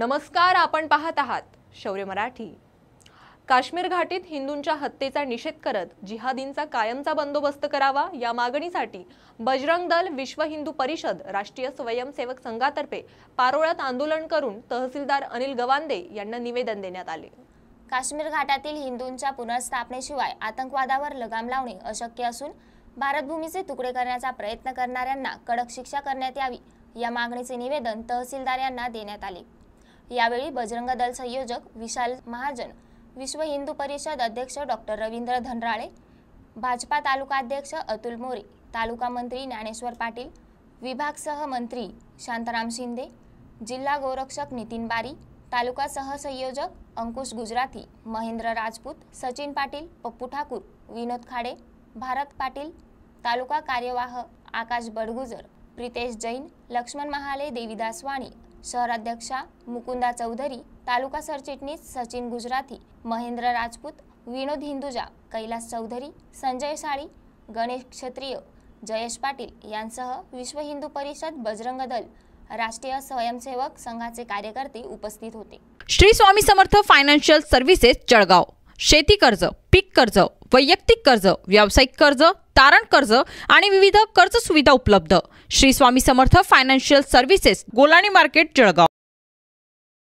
नमस्कार आपण पाहत आहात शौर्य मराठी काश्मीर घाटीत हिंदूंच्या हत्येचा निषेध करत जिहादींचा कायमचा बंदोबस्त करावा या मागणीसाठी बजरंग दल विश्व हिंदू परिषद राष्ट्रीय स्वयंसेवक संघातर्फे पारोळ्यात आंदोलन करून तहसीलदार अनिल गवांदे यांना निवेदन देण्यात आले काश्मीर घाटातील हिंदूंच्या पुनर्स्थापनेशिवाय आतंकवादावर लगाम लावणे अशक्य असून भारतभूमीचे तुकडे करण्याचा प्रयत्न करणाऱ्यांना कडक शिक्षा करण्यात यावी या मागणीचे निवेदन तहसीलदार यांना देण्यात आले यावेळी बजरंग दल संयोजक विशाल महाजन विश्व हिंदू परिषद अध्यक्ष डॉक्टर रवींद्र धनराळे भाजपा तालुका अध्यक्ष अतुल मोरे तालुका मंत्री ज्ञानेश्वर पाटील विभाग सहमंत्री शांताराम शिंदे जिल्हा गोरक्षक नितीन बारी तालुका सहसंयोजक अंकुश गुजराती महेंद्र राजपूत सचिन पाटील पप्पू ठाकूर विनोद खाडे भारत पाटील तालुका कार्यवाह आकाश बडगुजर प्रितेश जैन लक्ष्मण महाले देविदास वाणी शहराध्यक्षा मुकुंदा चौधरी तालुका सरचिटणीस सचिन गुजराती महेंद्र राजपूत विनोद हिंदुजा कैलास चौधरी संजय साळी गणेश क्षत्रिय जयेश पाटील यांसह विश्व हिंदू परिषद बजरंग दल राष्ट्रीय स्वयंसेवक संघाचे कार्यकर्ते उपस्थित होते श्री स्वामी समर्थ फायनान्शियल सर्व्हिसेस जळगाव शेती कर्ज पीक कर्ज वैयक्तिक कर्ज व्यावसायिक कर्ज तारण कर्ज आणि विविध कर्ज सुविधा उपलब्ध Shri Swami Samarth financial services Golani market Jalgaon